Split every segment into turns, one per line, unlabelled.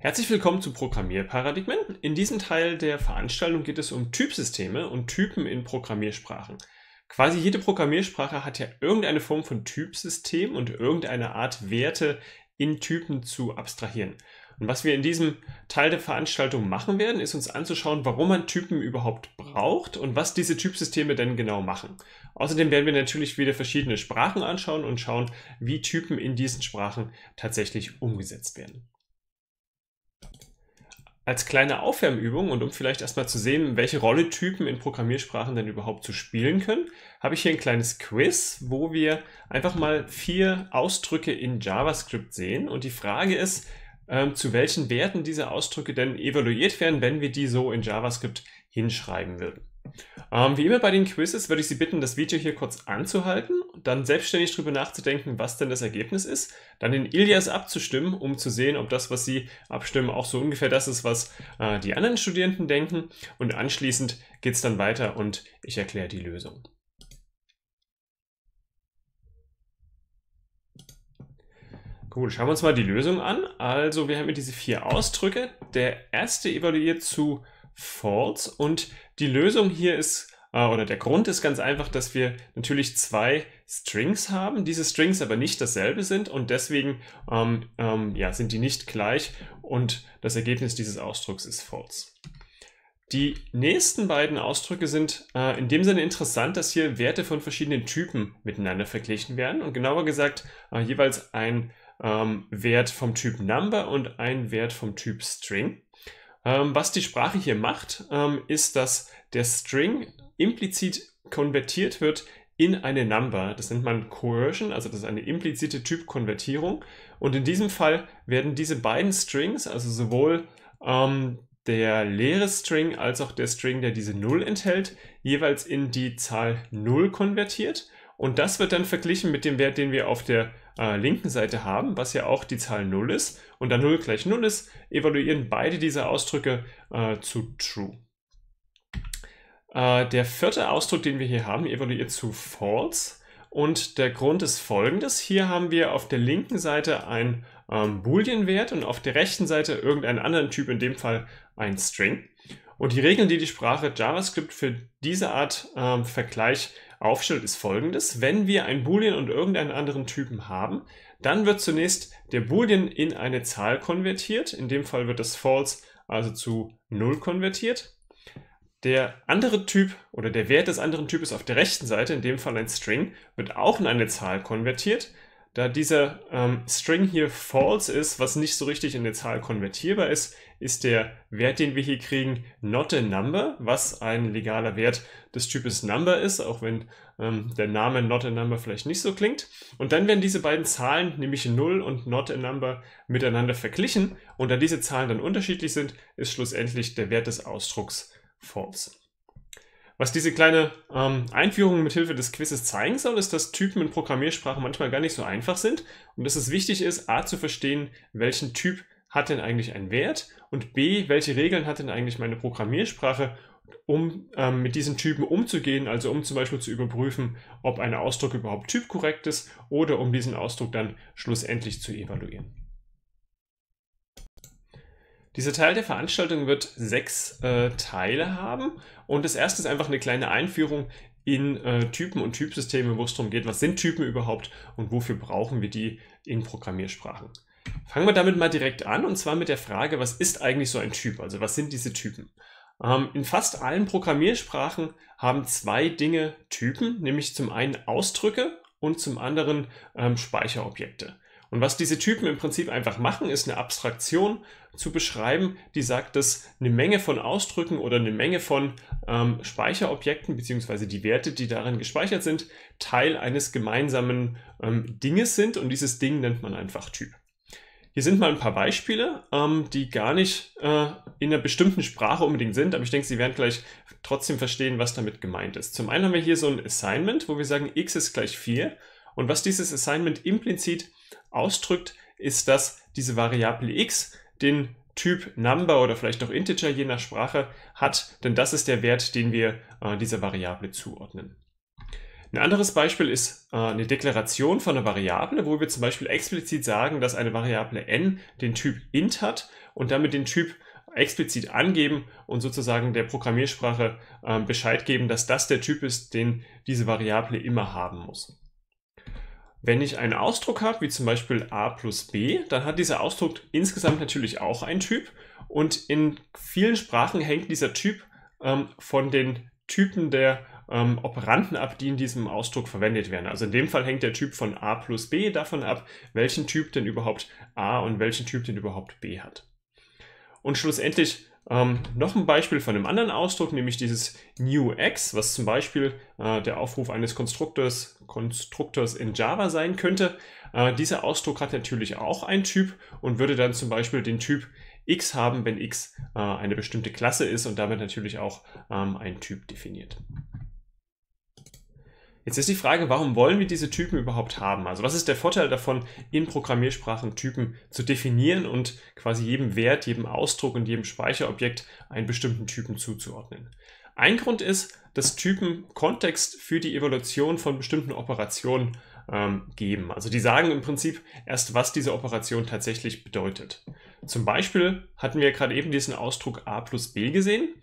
Herzlich willkommen zu Programmierparadigmen. In diesem Teil der Veranstaltung geht es um Typsysteme und Typen in Programmiersprachen. Quasi jede Programmiersprache hat ja irgendeine Form von Typsystem und irgendeine Art Werte in Typen zu abstrahieren. Und was wir in diesem Teil der Veranstaltung machen werden, ist uns anzuschauen, warum man Typen überhaupt braucht und was diese Typsysteme denn genau machen. Außerdem werden wir natürlich wieder verschiedene Sprachen anschauen und schauen, wie Typen in diesen Sprachen tatsächlich umgesetzt werden als kleine Aufwärmübung und um vielleicht erstmal zu sehen, welche Rolletypen in Programmiersprachen denn überhaupt zu spielen können, habe ich hier ein kleines Quiz, wo wir einfach mal vier Ausdrücke in JavaScript sehen. Und die Frage ist, ähm, zu welchen Werten diese Ausdrücke denn evaluiert werden, wenn wir die so in JavaScript hinschreiben würden. Ähm, wie immer bei den Quizzes würde ich Sie bitten, das Video hier kurz anzuhalten dann selbstständig darüber nachzudenken, was denn das Ergebnis ist, dann den Ilias abzustimmen, um zu sehen, ob das, was Sie abstimmen, auch so ungefähr das ist, was äh, die anderen Studierenden denken und anschließend geht es dann weiter und ich erkläre die Lösung. Gut, schauen wir uns mal die Lösung an. Also wir haben hier diese vier Ausdrücke. Der erste evaluiert zu false. Und die Lösung hier ist, äh, oder der Grund ist ganz einfach, dass wir natürlich zwei Strings haben, diese Strings aber nicht dasselbe sind und deswegen ähm, ähm, ja, sind die nicht gleich und das Ergebnis dieses Ausdrucks ist false. Die nächsten beiden Ausdrücke sind äh, in dem Sinne interessant, dass hier Werte von verschiedenen Typen miteinander verglichen werden und genauer gesagt äh, jeweils ein ähm, Wert vom Typ Number und ein Wert vom Typ String. Ähm, was die Sprache hier macht, ähm, ist, dass der String implizit konvertiert wird in eine Number. Das nennt man Coercion, also das ist eine implizite Typkonvertierung. Und in diesem Fall werden diese beiden Strings, also sowohl ähm, der leere String als auch der String, der diese 0 enthält, jeweils in die Zahl 0 konvertiert. Und das wird dann verglichen mit dem Wert, den wir auf der äh, linken Seite haben, was ja auch die Zahl 0 ist. Und da 0 gleich 0 ist, evaluieren beide diese Ausdrücke äh, zu true. Äh, der vierte Ausdruck, den wir hier haben, evaluiert zu false. Und der Grund ist folgendes. Hier haben wir auf der linken Seite einen ähm, Boolean-Wert und auf der rechten Seite irgendeinen anderen Typ, in dem Fall ein String. Und die Regeln, die die Sprache JavaScript für diese Art ähm, Vergleich aufstellt, ist folgendes. Wenn wir ein Boolean und irgendeinen anderen Typen haben, dann wird zunächst der Boolean in eine Zahl konvertiert. In dem Fall wird das False also zu 0 konvertiert. Der andere Typ oder der Wert des anderen Types auf der rechten Seite, in dem Fall ein String, wird auch in eine Zahl konvertiert. Da dieser ähm, String hier false ist, was nicht so richtig in eine Zahl konvertierbar ist, ist der Wert, den wir hier kriegen, not a number, was ein legaler Wert des Types number ist, auch wenn ähm, der Name not a number vielleicht nicht so klingt. Und dann werden diese beiden Zahlen, nämlich 0 und not a number, miteinander verglichen. Und da diese Zahlen dann unterschiedlich sind, ist schlussendlich der Wert des Ausdrucks false. Was diese kleine ähm, Einführung mithilfe des Quizzes zeigen soll, ist, dass Typen in Programmiersprachen manchmal gar nicht so einfach sind und dass es wichtig ist, A zu verstehen, welchen Typ hat denn eigentlich einen Wert und B, welche Regeln hat denn eigentlich meine Programmiersprache, um ähm, mit diesen Typen umzugehen, also um zum Beispiel zu überprüfen, ob ein Ausdruck überhaupt typkorrekt ist oder um diesen Ausdruck dann schlussendlich zu evaluieren. Dieser Teil der Veranstaltung wird sechs äh, Teile haben und das erste ist einfach eine kleine Einführung in äh, Typen und Typsysteme, wo es darum geht, was sind Typen überhaupt und wofür brauchen wir die in Programmiersprachen. Fangen wir damit mal direkt an und zwar mit der Frage, was ist eigentlich so ein Typ? Also was sind diese Typen? Ähm, in fast allen Programmiersprachen haben zwei Dinge Typen, nämlich zum einen Ausdrücke und zum anderen ähm, Speicherobjekte. Und was diese Typen im Prinzip einfach machen, ist eine Abstraktion zu beschreiben, die sagt, dass eine Menge von Ausdrücken oder eine Menge von ähm, Speicherobjekten beziehungsweise die Werte, die darin gespeichert sind, Teil eines gemeinsamen ähm, Dinges sind und dieses Ding nennt man einfach Typ. Hier sind mal ein paar Beispiele, ähm, die gar nicht äh, in einer bestimmten Sprache unbedingt sind, aber ich denke, Sie werden gleich trotzdem verstehen, was damit gemeint ist. Zum einen haben wir hier so ein Assignment, wo wir sagen, x ist gleich 4. Und was dieses Assignment implizit ausdrückt, ist, dass diese Variable x den Typ Number oder vielleicht auch Integer je nach Sprache hat, denn das ist der Wert, den wir äh, dieser Variable zuordnen. Ein anderes Beispiel ist äh, eine Deklaration von einer Variable, wo wir zum Beispiel explizit sagen, dass eine Variable n den Typ int hat und damit den Typ explizit angeben und sozusagen der Programmiersprache äh, Bescheid geben, dass das der Typ ist, den diese Variable immer haben muss. Wenn ich einen Ausdruck habe, wie zum Beispiel a plus b, dann hat dieser Ausdruck insgesamt natürlich auch einen Typ und in vielen Sprachen hängt dieser Typ ähm, von den Typen der ähm, Operanden ab, die in diesem Ausdruck verwendet werden. Also in dem Fall hängt der Typ von A plus B davon ab, welchen Typ denn überhaupt A und welchen Typ denn überhaupt B hat. Und schlussendlich ähm, noch ein Beispiel von einem anderen Ausdruck, nämlich dieses new x, was zum Beispiel äh, der Aufruf eines Konstruktors, Konstruktors in Java sein könnte. Äh, dieser Ausdruck hat natürlich auch einen Typ und würde dann zum Beispiel den Typ x haben, wenn x äh, eine bestimmte Klasse ist und damit natürlich auch ähm, einen Typ definiert. Jetzt ist die Frage, warum wollen wir diese Typen überhaupt haben? Also was ist der Vorteil davon, in Programmiersprachen Typen zu definieren und quasi jedem Wert, jedem Ausdruck und jedem Speicherobjekt einen bestimmten Typen zuzuordnen? Ein Grund ist, dass Typen Kontext für die Evolution von bestimmten Operationen ähm, geben. Also die sagen im Prinzip erst, was diese Operation tatsächlich bedeutet. Zum Beispiel hatten wir gerade eben diesen Ausdruck a plus b gesehen.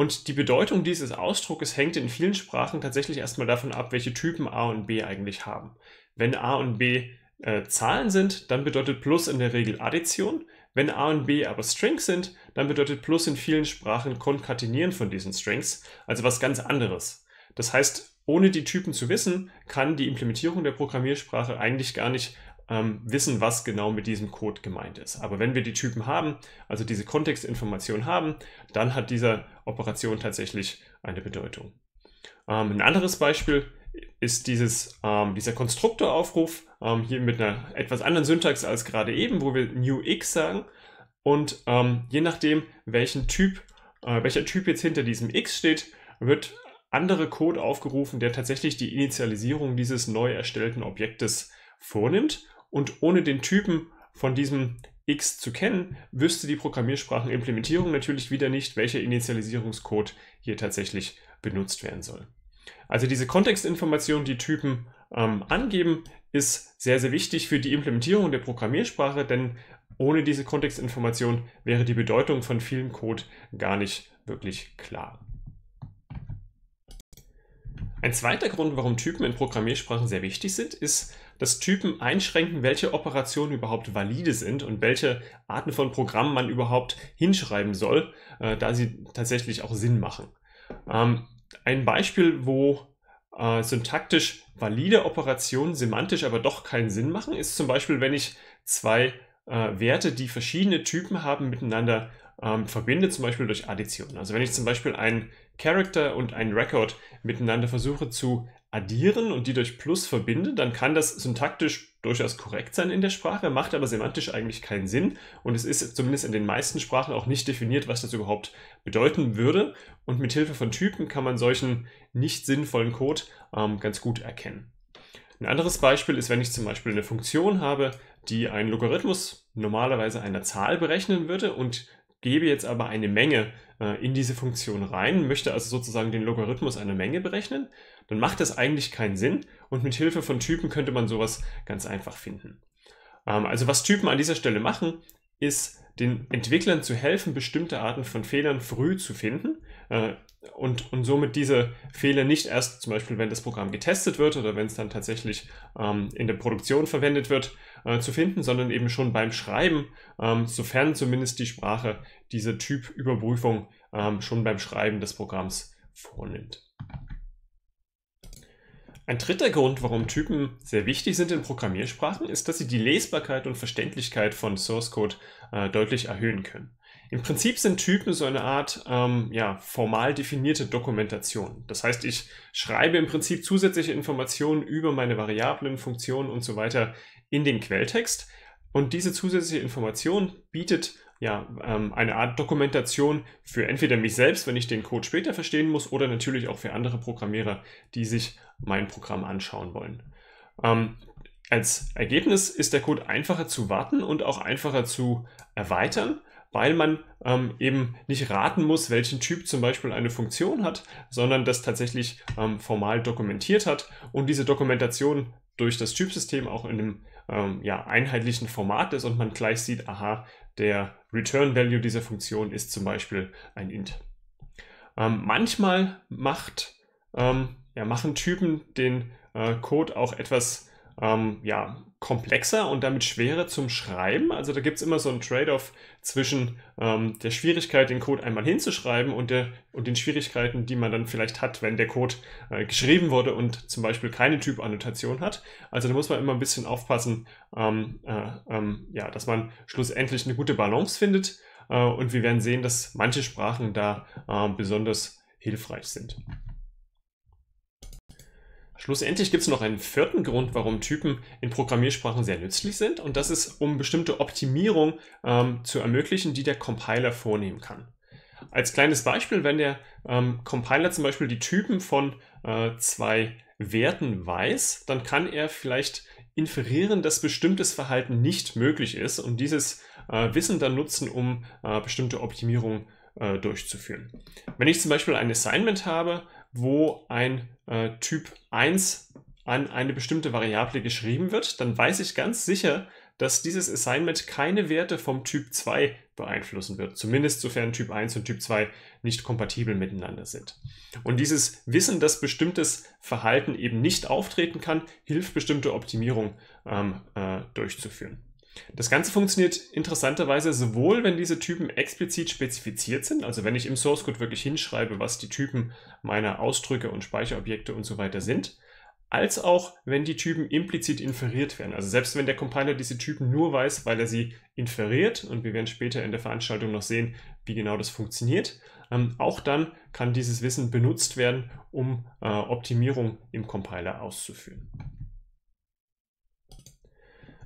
Und die Bedeutung dieses Ausdrucks hängt in vielen Sprachen tatsächlich erstmal davon ab, welche Typen A und B eigentlich haben. Wenn A und B äh, Zahlen sind, dann bedeutet Plus in der Regel Addition. Wenn A und B aber Strings sind, dann bedeutet Plus in vielen Sprachen Konkatenieren von diesen Strings, also was ganz anderes. Das heißt, ohne die Typen zu wissen, kann die Implementierung der Programmiersprache eigentlich gar nicht ähm, wissen, was genau mit diesem Code gemeint ist. Aber wenn wir die Typen haben, also diese Kontextinformation haben, dann hat diese Operation tatsächlich eine Bedeutung. Ähm, ein anderes Beispiel ist dieses, ähm, dieser Konstruktoraufruf ähm, hier mit einer etwas anderen Syntax als gerade eben, wo wir new x sagen. Und ähm, je nachdem, welchen Typ, äh, welcher Typ jetzt hinter diesem x steht, wird andere Code aufgerufen, der tatsächlich die Initialisierung dieses neu erstellten Objektes vornimmt. Und ohne den Typen von diesem X zu kennen, wüsste die Programmiersprachenimplementierung natürlich wieder nicht, welcher Initialisierungscode hier tatsächlich benutzt werden soll. Also diese Kontextinformation, die Typen ähm, angeben, ist sehr, sehr wichtig für die Implementierung der Programmiersprache, denn ohne diese Kontextinformation wäre die Bedeutung von vielen Code gar nicht wirklich klar. Ein zweiter Grund, warum Typen in Programmiersprachen sehr wichtig sind, ist, dass Typen einschränken, welche Operationen überhaupt valide sind und welche Arten von Programmen man überhaupt hinschreiben soll, äh, da sie tatsächlich auch Sinn machen. Ähm, ein Beispiel, wo äh, syntaktisch valide Operationen semantisch aber doch keinen Sinn machen, ist zum Beispiel, wenn ich zwei äh, Werte, die verschiedene Typen haben, miteinander ähm, verbinde, zum Beispiel durch Addition. Also wenn ich zum Beispiel einen Character und ein Record miteinander versuche zu addieren und die durch Plus verbinde, dann kann das syntaktisch durchaus korrekt sein in der Sprache, macht aber semantisch eigentlich keinen Sinn und es ist zumindest in den meisten Sprachen auch nicht definiert, was das überhaupt bedeuten würde und mit Hilfe von Typen kann man solchen nicht sinnvollen Code ähm, ganz gut erkennen. Ein anderes Beispiel ist, wenn ich zum Beispiel eine Funktion habe, die einen Logarithmus normalerweise einer Zahl berechnen würde und gebe jetzt aber eine Menge äh, in diese Funktion rein, möchte also sozusagen den Logarithmus einer Menge berechnen, dann macht das eigentlich keinen Sinn und mit Hilfe von Typen könnte man sowas ganz einfach finden. Ähm, also was Typen an dieser Stelle machen, ist den Entwicklern zu helfen, bestimmte Arten von Fehlern früh zu finden, äh, und, und somit diese Fehler nicht erst zum Beispiel, wenn das Programm getestet wird oder wenn es dann tatsächlich ähm, in der Produktion verwendet wird, äh, zu finden, sondern eben schon beim Schreiben, ähm, sofern zumindest die Sprache diese Typüberprüfung ähm, schon beim Schreiben des Programms vornimmt. Ein dritter Grund, warum Typen sehr wichtig sind in Programmiersprachen, ist, dass sie die Lesbarkeit und Verständlichkeit von Source Code äh, deutlich erhöhen können. Im Prinzip sind Typen so eine Art ähm, ja, formal definierte Dokumentation. Das heißt, ich schreibe im Prinzip zusätzliche Informationen über meine Variablen, Funktionen und so weiter in den Quelltext. Und diese zusätzliche Information bietet ja, ähm, eine Art Dokumentation für entweder mich selbst, wenn ich den Code später verstehen muss, oder natürlich auch für andere Programmierer, die sich mein Programm anschauen wollen. Ähm, als Ergebnis ist der Code einfacher zu warten und auch einfacher zu erweitern weil man ähm, eben nicht raten muss, welchen Typ zum Beispiel eine Funktion hat, sondern das tatsächlich ähm, formal dokumentiert hat und diese Dokumentation durch das Typsystem auch in einem ähm, ja, einheitlichen Format ist und man gleich sieht, aha, der Return Value dieser Funktion ist zum Beispiel ein int. Ähm, manchmal macht, ähm, ja, machen Typen den äh, Code auch etwas ähm, ja, komplexer und damit schwerer zum Schreiben. Also da gibt es immer so einen Trade-off zwischen ähm, der Schwierigkeit, den Code einmal hinzuschreiben und, der, und den Schwierigkeiten, die man dann vielleicht hat, wenn der Code äh, geschrieben wurde und zum Beispiel keine Typannotation hat. Also da muss man immer ein bisschen aufpassen, ähm, äh, ähm, ja, dass man schlussendlich eine gute Balance findet. Äh, und wir werden sehen, dass manche Sprachen da äh, besonders hilfreich sind. Schlussendlich gibt es noch einen vierten Grund, warum Typen in Programmiersprachen sehr nützlich sind und das ist, um bestimmte Optimierung ähm, zu ermöglichen, die der Compiler vornehmen kann. Als kleines Beispiel, wenn der ähm, Compiler zum Beispiel die Typen von äh, zwei Werten weiß, dann kann er vielleicht inferieren, dass bestimmtes Verhalten nicht möglich ist und dieses äh, Wissen dann nutzen, um äh, bestimmte Optimierungen äh, durchzuführen. Wenn ich zum Beispiel ein Assignment habe, wo ein äh, Typ 1 an eine bestimmte Variable geschrieben wird, dann weiß ich ganz sicher, dass dieses Assignment keine Werte vom Typ 2 beeinflussen wird. Zumindest sofern Typ 1 und Typ 2 nicht kompatibel miteinander sind. Und dieses Wissen, dass bestimmtes Verhalten eben nicht auftreten kann, hilft bestimmte Optimierung ähm, äh, durchzuführen. Das Ganze funktioniert interessanterweise sowohl, wenn diese Typen explizit spezifiziert sind, also wenn ich im Source Code wirklich hinschreibe, was die Typen meiner Ausdrücke und Speicherobjekte und so weiter sind, als auch wenn die Typen implizit inferiert werden. Also selbst wenn der Compiler diese Typen nur weiß, weil er sie inferiert, und wir werden später in der Veranstaltung noch sehen, wie genau das funktioniert, ähm, auch dann kann dieses Wissen benutzt werden, um äh, Optimierung im Compiler auszuführen.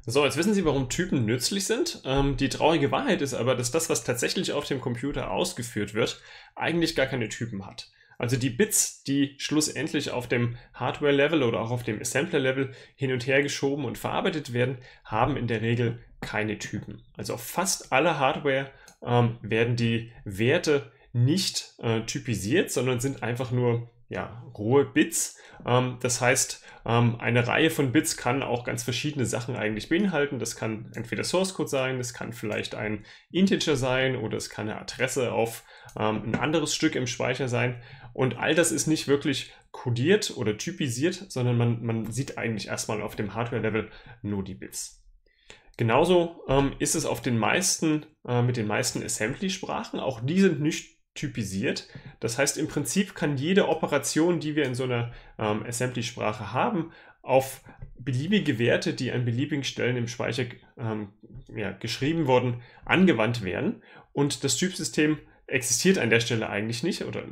So, jetzt wissen Sie, warum Typen nützlich sind. Ähm, die traurige Wahrheit ist aber, dass das, was tatsächlich auf dem Computer ausgeführt wird, eigentlich gar keine Typen hat. Also die Bits, die schlussendlich auf dem Hardware-Level oder auch auf dem Assembler-Level hin und her geschoben und verarbeitet werden, haben in der Regel keine Typen. Also auf fast alle Hardware ähm, werden die Werte nicht äh, typisiert, sondern sind einfach nur ja, rohe Bits. Ähm, das heißt, ähm, eine Reihe von Bits kann auch ganz verschiedene Sachen eigentlich beinhalten. Das kann entweder Source Code sein, das kann vielleicht ein Integer sein oder es kann eine Adresse auf ähm, ein anderes Stück im Speicher sein. Und all das ist nicht wirklich codiert oder typisiert, sondern man, man sieht eigentlich erstmal auf dem Hardware-Level nur die Bits. Genauso ähm, ist es auf den meisten, äh, mit den meisten Assembly-Sprachen. Auch die sind nicht typisiert. Das heißt, im Prinzip kann jede Operation, die wir in so einer ähm, Assembly-Sprache haben, auf beliebige Werte, die an beliebigen Stellen im Speicher ähm, ja, geschrieben wurden, angewandt werden. Und das Typsystem existiert an der Stelle eigentlich nicht oder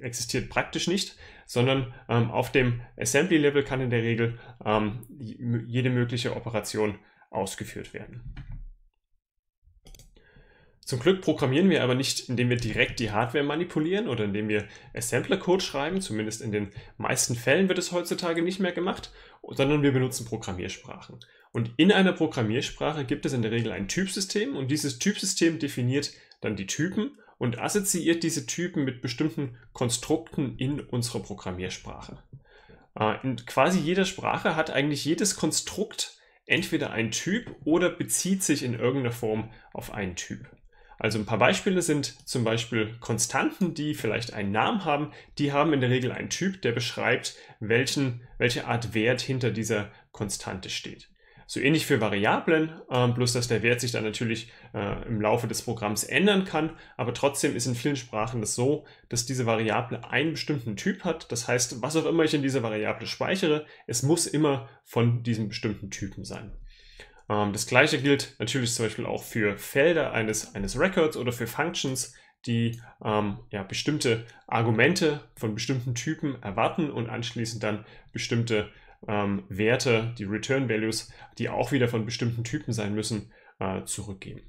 existiert praktisch nicht, sondern ähm, auf dem Assembly-Level kann in der Regel ähm, jede mögliche Operation ausgeführt werden. Zum Glück programmieren wir aber nicht, indem wir direkt die Hardware manipulieren oder indem wir Assembler-Code schreiben, zumindest in den meisten Fällen wird es heutzutage nicht mehr gemacht, sondern wir benutzen Programmiersprachen. Und in einer Programmiersprache gibt es in der Regel ein Typsystem und dieses Typsystem definiert dann die Typen und assoziiert diese Typen mit bestimmten Konstrukten in unserer Programmiersprache. Äh, in quasi jeder Sprache hat eigentlich jedes Konstrukt entweder ein Typ oder bezieht sich in irgendeiner Form auf einen Typ. Also ein paar Beispiele sind zum Beispiel Konstanten, die vielleicht einen Namen haben. Die haben in der Regel einen Typ, der beschreibt, welchen, welche Art Wert hinter dieser Konstante steht. So ähnlich für Variablen, äh, bloß dass der Wert sich dann natürlich äh, im Laufe des Programms ändern kann. Aber trotzdem ist in vielen Sprachen das so, dass diese Variable einen bestimmten Typ hat. Das heißt, was auch immer ich in dieser Variable speichere, es muss immer von diesem bestimmten Typen sein. Ähm, das gleiche gilt natürlich zum Beispiel auch für Felder eines, eines Records oder für Functions, die ähm, ja, bestimmte Argumente von bestimmten Typen erwarten und anschließend dann bestimmte ähm, Werte, die Return Values, die auch wieder von bestimmten Typen sein müssen, äh, zurückgeben.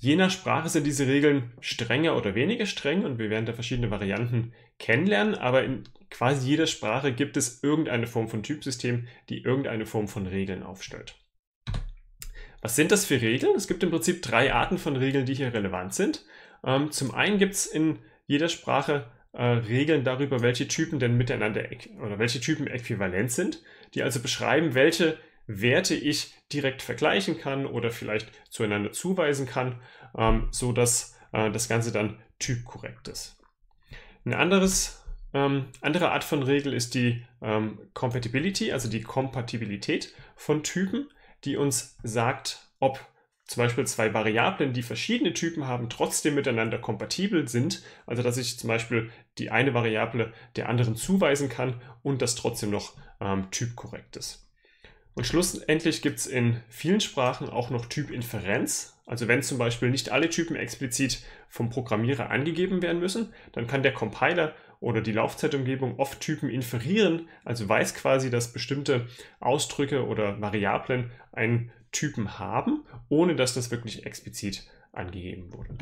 Je nach Sprache sind diese Regeln strenger oder weniger streng und wir werden da verschiedene Varianten kennenlernen, aber in quasi jeder Sprache gibt es irgendeine Form von Typsystem, die irgendeine Form von Regeln aufstellt. Was sind das für Regeln? Es gibt im Prinzip drei Arten von Regeln, die hier relevant sind. Ähm, zum einen gibt es in jeder Sprache äh, Regeln darüber, welche Typen denn miteinander oder welche Typen äquivalent sind, die also beschreiben, welche Werte ich direkt vergleichen kann oder vielleicht zueinander zuweisen kann, ähm, so äh, das Ganze dann typkorrekt ist. Eine ähm, andere Art von Regel ist die ähm, Compatibility, also die Kompatibilität von Typen die uns sagt, ob zum Beispiel zwei Variablen, die verschiedene Typen haben, trotzdem miteinander kompatibel sind. Also dass ich zum Beispiel die eine Variable der anderen zuweisen kann und das trotzdem noch ähm, typkorrekt ist. Und schlussendlich gibt es in vielen Sprachen auch noch Typinferenz. Also wenn zum Beispiel nicht alle Typen explizit vom Programmierer angegeben werden müssen, dann kann der Compiler oder die Laufzeitumgebung oft Typen inferieren, also weiß quasi, dass bestimmte Ausdrücke oder Variablen einen Typen haben, ohne dass das wirklich explizit angegeben wurde.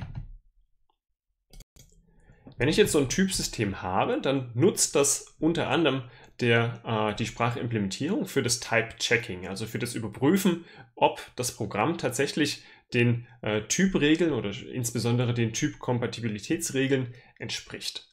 Wenn ich jetzt so ein Typsystem habe, dann nutzt das unter anderem der, äh, die Sprachimplementierung für das Type-Checking, also für das Überprüfen, ob das Programm tatsächlich den äh, Typregeln oder insbesondere den Typkompatibilitätsregeln entspricht.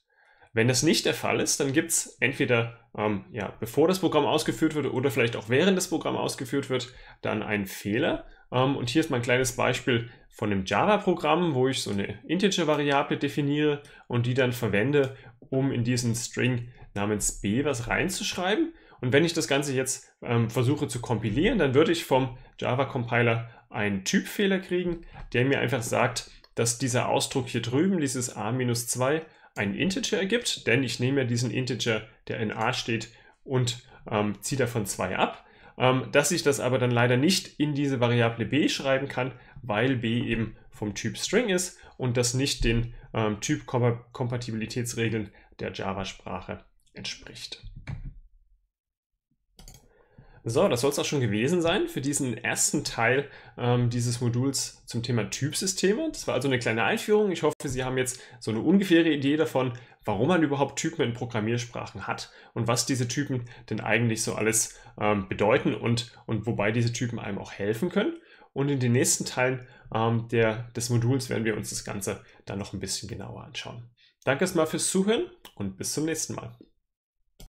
Wenn das nicht der Fall ist, dann gibt es entweder ähm, ja, bevor das Programm ausgeführt wird oder vielleicht auch während das Programm ausgeführt wird, dann einen Fehler. Ähm, und hier ist mein kleines Beispiel von einem Java-Programm, wo ich so eine Integer-Variable definiere und die dann verwende, um in diesen String namens b was reinzuschreiben. Und wenn ich das Ganze jetzt ähm, versuche zu kompilieren, dann würde ich vom Java-Compiler einen Typfehler kriegen, der mir einfach sagt, dass dieser Ausdruck hier drüben, dieses a-2, einen Integer ergibt, denn ich nehme ja diesen Integer, der in a steht, und ähm, ziehe davon 2 ab, ähm, dass ich das aber dann leider nicht in diese Variable b schreiben kann, weil b eben vom Typ String ist und das nicht den ähm, Typ-Kompatibilitätsregeln der Java-Sprache entspricht. So, das soll es auch schon gewesen sein für diesen ersten Teil ähm, dieses Moduls zum Thema Typsysteme. Das war also eine kleine Einführung. Ich hoffe, Sie haben jetzt so eine ungefähre Idee davon, warum man überhaupt Typen in Programmiersprachen hat und was diese Typen denn eigentlich so alles ähm, bedeuten und, und wobei diese Typen einem auch helfen können. Und in den nächsten Teilen ähm, der, des Moduls werden wir uns das Ganze dann noch ein bisschen genauer anschauen. Danke erstmal fürs Zuhören und bis zum nächsten Mal.